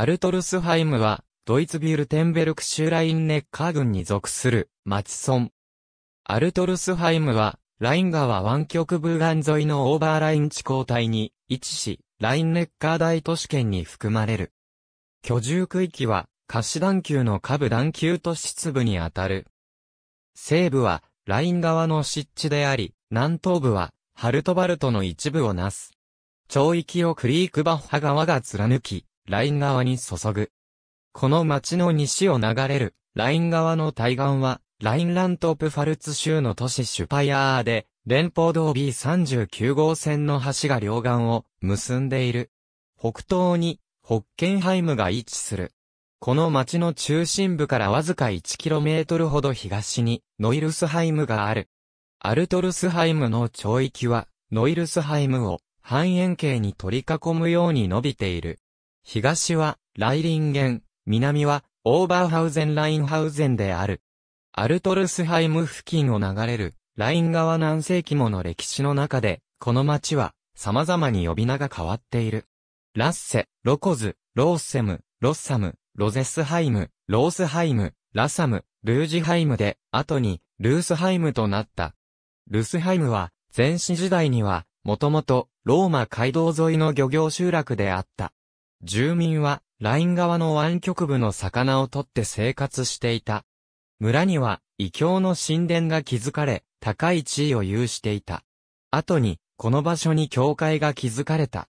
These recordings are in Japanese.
アルトルスハイムは、ドイツビュルテンベルク州ラインネッカー郡に属する、町村。アルトルスハイムは、ライン川湾曲部岸沿いのオーバーライン地交帯に位置し、ラインネッカー大都市圏に含まれる。居住区域は、カシダ球級の下部段級都市部にあたる。西部は、ライン側の湿地であり、南東部は、ハルトバルトの一部をなす。町域をクリークバッハ川が貫き、ライン川に注ぐ。この町の西を流れる、ライン川の対岸は、ラインラントプファルツ州の都市シュパイアーで、連邦道 B39 号線の橋が両岸を結んでいる。北東に、ホッケンハイムが位置する。この町の中心部からわずか 1km ほど東に、ノイルスハイムがある。アルトルスハイムの町域は、ノイルスハイムを半円形に取り囲むように伸びている。東は、ライリンゲン、南は、オーバーハウゼンラインハウゼンである。アルトルスハイム付近を流れる、ライン側何世紀もの歴史の中で、この町は、様々に呼び名が変わっている。ラッセ、ロコズ、ローセム、ロッサム、ロゼスハイム、ロースハイム、ラサム、ルージハイムで、後に、ルースハイムとなった。ルスハイムは、前史時代には、もともと、ローマ街道沿いの漁業集落であった。住民は、ライン側の湾曲部の魚を取って生活していた。村には、異教の神殿が築かれ、高い地位を有していた。後に、この場所に教会が築かれた。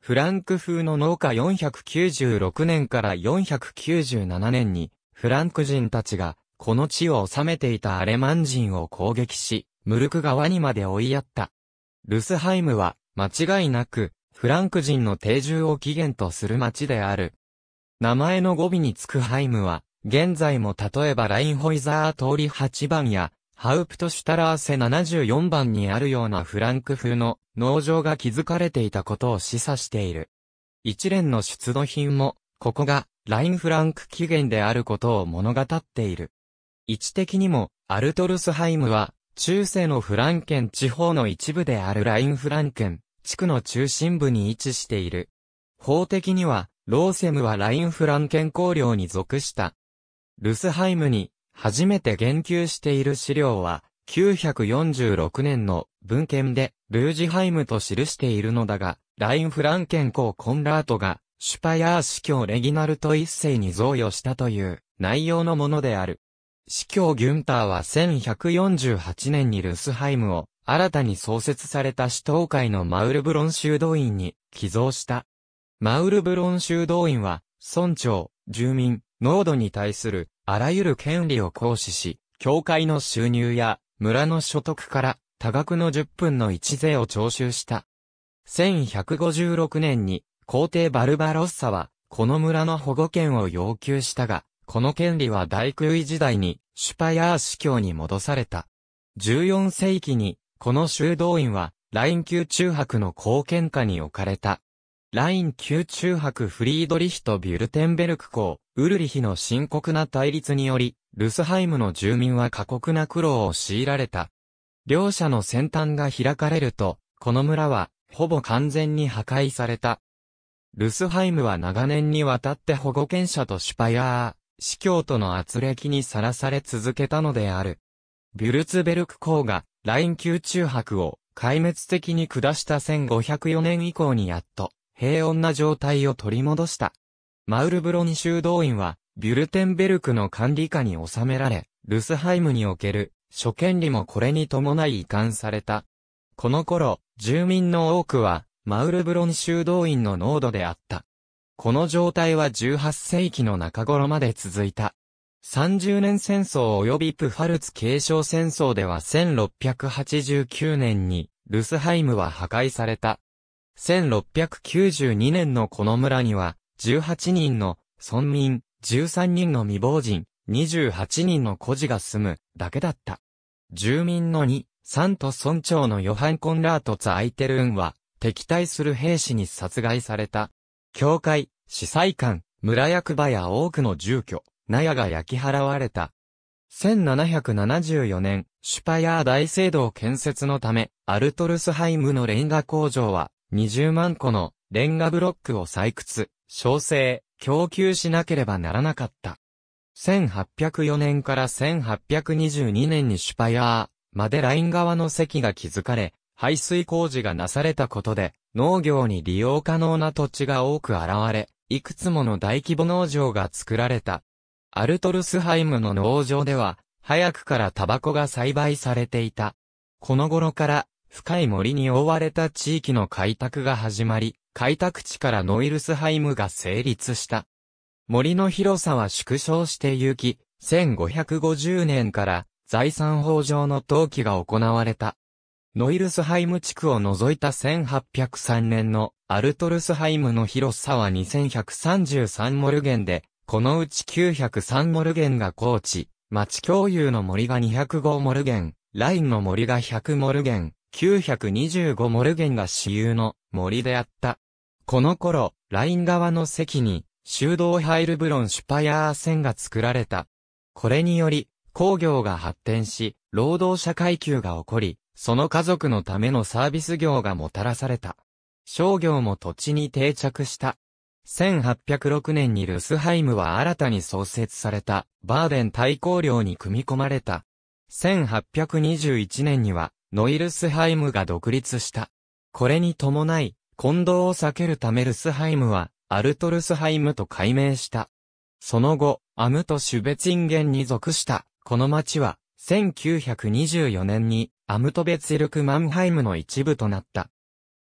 フランク風の農家496年から497年に、フランク人たちが、この地を治めていたアレマン人を攻撃し、ムルク川にまで追いやった。ルスハイムは、間違いなく、フランク人の定住を起源とする町である。名前の語尾につくハイムは、現在も例えばラインホイザー通り8番や、ハウプトシュタラーセ74番にあるようなフランク風の農場が築かれていたことを示唆している。一連の出土品も、ここがラインフランク起源であることを物語っている。位置的にも、アルトルスハイムは、中世のフランケン地方の一部であるラインフランケン、地区の中心部に位置している。法的には、ローセムはラインフランケン公領に属した。ルスハイムに初めて言及している資料は、946年の文献で、ルージハイムと記しているのだが、ラインフランケン公コンラートが、シュパヤー司教レギナルト一世に贈与したという内容のものである。司教ギュンターは1148年にルスハイムを新たに創設された市東会のマウルブロン修道院に寄贈した。マウルブロン修道院は、村長、住民、濃度に対するあらゆる権利を行使し、教会の収入や村の所得から多額の10分の1税を徴収した。1156年に皇帝バルバロッサは、この村の保護権を要求したが、この権利は大空位時代にシュパヤー司教に戻された。14世紀にこの修道院は、ライン級中博の貢献下に置かれた。ライン級中博フリードリヒとビュルテンベルク公、ウルリヒの深刻な対立により、ルスハイムの住民は過酷な苦労を強いられた。両者の先端が開かれると、この村は、ほぼ完全に破壊された。ルスハイムは長年にわたって保護権者とシュパアー、司教との圧力にさらされ続けたのである。ビュルツベルク公がライン級中泊を壊滅的に下した1504年以降にやっと平穏な状態を取り戻した。マウルブロニ修道院はビュルテンベルクの管理下に収められ、ルスハイムにおける諸権利もこれに伴い移管された。この頃、住民の多くはマウルブロニ修道院の濃度であった。この状態は18世紀の中頃まで続いた。30年戦争及びプファルツ継承戦争では1689年にルスハイムは破壊された。1692年のこの村には18人の村民、13人の未亡人、28人の孤児が住むだけだった。住民の2、3と村長のヨハン・コンラート・ツアイテルーンは敵対する兵士に殺害された。教会、司祭官、村役場や多くの住居。納屋が焼き払われた。1774年、シュパヤー大聖堂建設のため、アルトルスハイムのレンガ工場は、20万個のレンガブロックを採掘、焼成、供給しなければならなかった。1804年から1822年にシュパヤーまでライン側の席が築かれ、排水工事がなされたことで、農業に利用可能な土地が多く現れ、いくつもの大規模農場が作られた。アルトルスハイムの農場では、早くからタバコが栽培されていた。この頃から、深い森に覆われた地域の開拓が始まり、開拓地からノイルスハイムが成立した。森の広さは縮小してゆき、1550年から財産法上の登記が行われた。ノイルスハイム地区を除いた1803年のアルトルスハイムの広さは2133モルゲンで、このうち903モルゲンが高地、町共有の森が205モルゲン、ラインの森が100モルゲン、925モルゲンが私有の森であった。この頃、ライン側の席に、修道ハイルブロンシュパヤー線が作られた。これにより、工業が発展し、労働者階級が起こり、その家族のためのサービス業がもたらされた。商業も土地に定着した。1806年にルスハイムは新たに創設されたバーデン大公領に組み込まれた。1821年にはノイルスハイムが独立した。これに伴い、混同を避けるためルスハイムはアルトルスハイムと改名した。その後、アムトシュベツインゲンに属した、この町は、1924年にアムトベツィルクマンハイムの一部となった。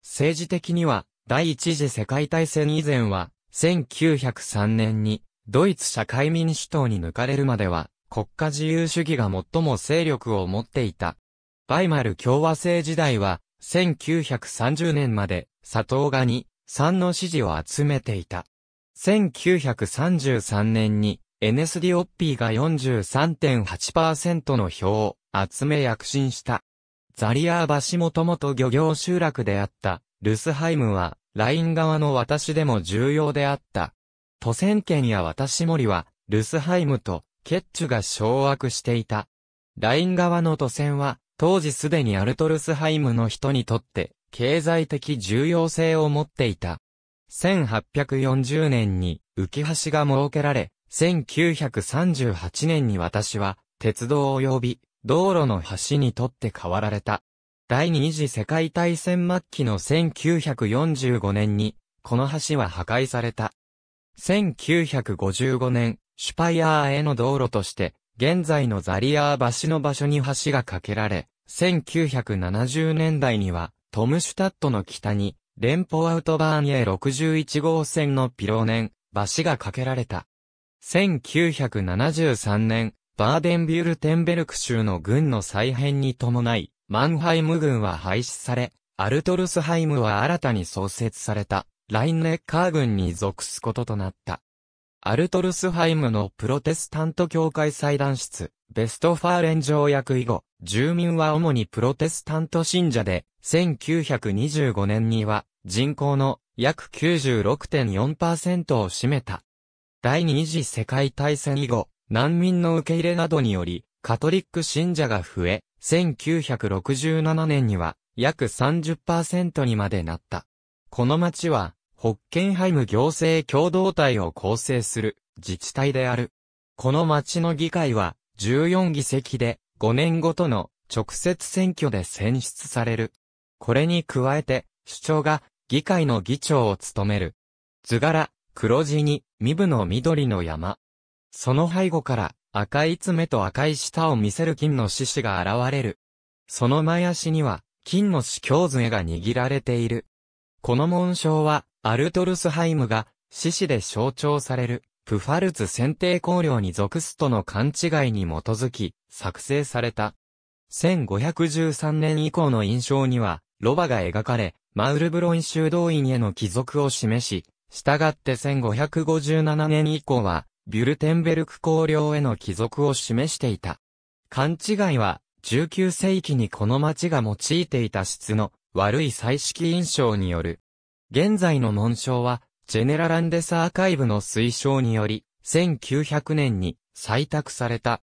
政治的には、第一次世界大戦以前は、1903年に、ドイツ社会民主党に抜かれるまでは、国家自由主義が最も勢力を持っていた。バイマル共和制時代は、1930年まで、佐藤がに、3の支持を集めていた。1933年に、n s d オッピーが43.8%の票を集め躍進した。ザリアー橋もともと漁業集落であったルスハイムは、ライン側の私でも重要であった。都戦県や私森は、ルスハイムと、ケッチュが掌握していた。ライン側の都戦は、当時すでにアルトルスハイムの人にとって、経済的重要性を持っていた。1840年に浮橋が設けられ、1938年に私は鉄道及び道路の橋にとって変わられた。第二次世界大戦末期の1945年に、この橋は破壊された。1955年、シュパイアーへの道路として、現在のザリアー橋の場所に橋が架けられ、1970年代には、トムシュタットの北に、連邦アウトバーンへ61号線のピローネン、橋が架けられた。1973年、バーデンビュルテンベルク州の軍の再編に伴い、マンハイム軍は廃止され、アルトルスハイムは新たに創設された、ラインネッカー軍に属すこととなった。アルトルスハイムのプロテスタント教会祭壇室、ベストファーレン条約以後、住民は主にプロテスタント信者で、1925年には人口の約96.4%を占めた。第二次世界大戦以後、難民の受け入れなどにより、カトリック信者が増え、1967年には約30%にまでなった。この町は、ホッケンハイム行政共同体を構成する自治体である。この町の議会は14議席で5年ごとの直接選挙で選出される。これに加えて、首長が議会の議長を務める。図柄、黒地に、身分の緑の山。その背後から赤い爪と赤い舌を見せる金の獅子が現れる。その前足には、金の死胸杖が握られている。この紋章は、アルトルスハイムが、獅子で象徴される、プファルツ選定綱領に属すとの勘違いに基づき、作成された。1513年以降の印象には、ロバが描かれ、マウルブロイ修道院への帰属を示し、従って1557年以降は、ビュルテンベルク公領への帰属を示していた。勘違いは、19世紀にこの町が用いていた質の悪い彩色印象による。現在の紋章は、ジェネラランデスアーカイブの推奨により、1900年に採択された。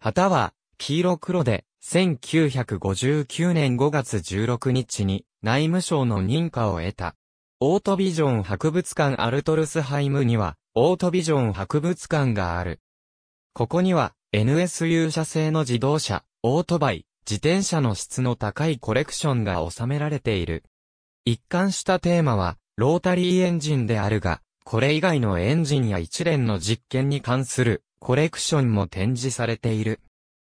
旗は、黄色黒で、1959年5月16日に内務省の認可を得た。オートビジョン博物館アルトルスハイムには、オートビジョン博物館がある。ここには、NSU 社製の自動車、オートバイ、自転車の質の高いコレクションが収められている。一貫したテーマは、ロータリーエンジンであるが、これ以外のエンジンや一連の実験に関するコレクションも展示されている。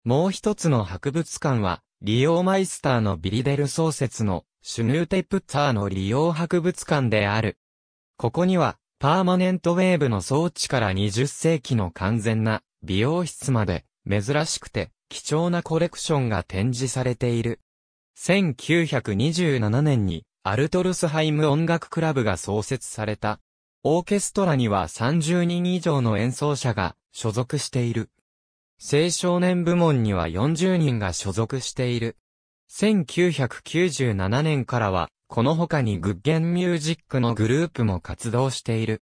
もう一つの博物館は、利用マイスターのビリデル創設のシュヌーテプッツァーの利用博物館である。ここには、パーマネントウェーブの装置から20世紀の完全な美容室まで珍しくて貴重なコレクションが展示されている。1927年にアルトルスハイム音楽クラブが創設された。オーケストラには30人以上の演奏者が所属している。青少年部門には40人が所属している。1997年からは、この他にグッゲンミュージックのグループも活動している。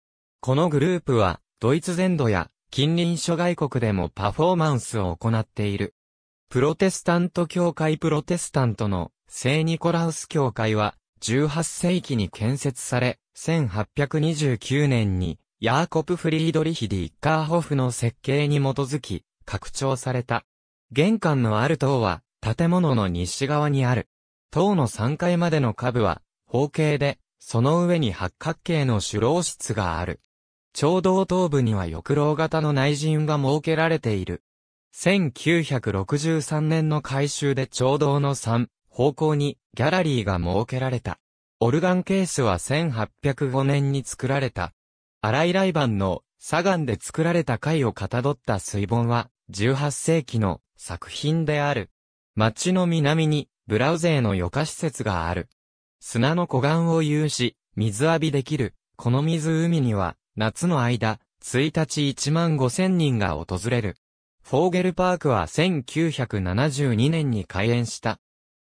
このグループは、ドイツ全土や近隣諸外国でもパフォーマンスを行っている。プロテスタント教会プロテスタントの聖ニコラウス教会は18世紀に建設され、1829年にヤーコプ・フリードリヒ・ディッカーホフの設計に基づき拡張された。玄関のある塔は建物の西側にある。塔の3階までの下部は、方形で、その上に八角形の主楼室がある。長道東部には翼楼型の内陣が設けられている。1963年の改修で長道の3方向にギャラリーが設けられた。オルガンケースは1805年に作られた。ラ井バンの砂岩で作られた貝をかたどった水盆は18世紀の作品である。町の南に、ブラウゼーの余暇施設がある。砂の湖岸を有し、水浴びできる、この湖には、夏の間、1日1万5千人が訪れる。フォーゲルパークは1972年に開園した。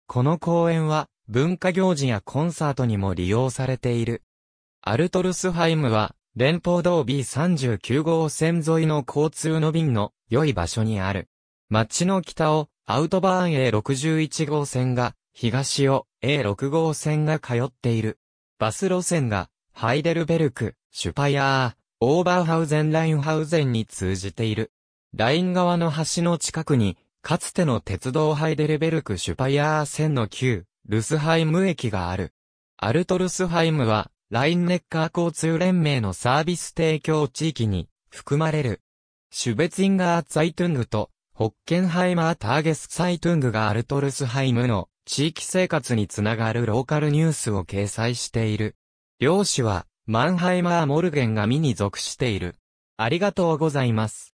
この公園は、文化行事やコンサートにも利用されている。アルトルスハイムは、連邦道 B39 号線沿いの交通の便の良い場所にある。町の北をアウトバーン A61 号線が、東を A6 号線が通っている。バス路線が、ハイデルベルク、シュパイアー、オーバーハウゼンラインハウゼンに通じている。ライン側の橋の近くに、かつての鉄道ハイデルベルクシュパイアー線の旧、ルスハイム駅がある。アルトルスハイムは、ラインネッカー交通連盟のサービス提供地域に含まれる。シュベツインガー・ツイトゥングとホッケンハイマーターゲスサイトゥングがアルトルスハイムの地域生活につながるローカルニュースを掲載している。漁師はマンハイマーモルゲンが身に属している。ありがとうございます。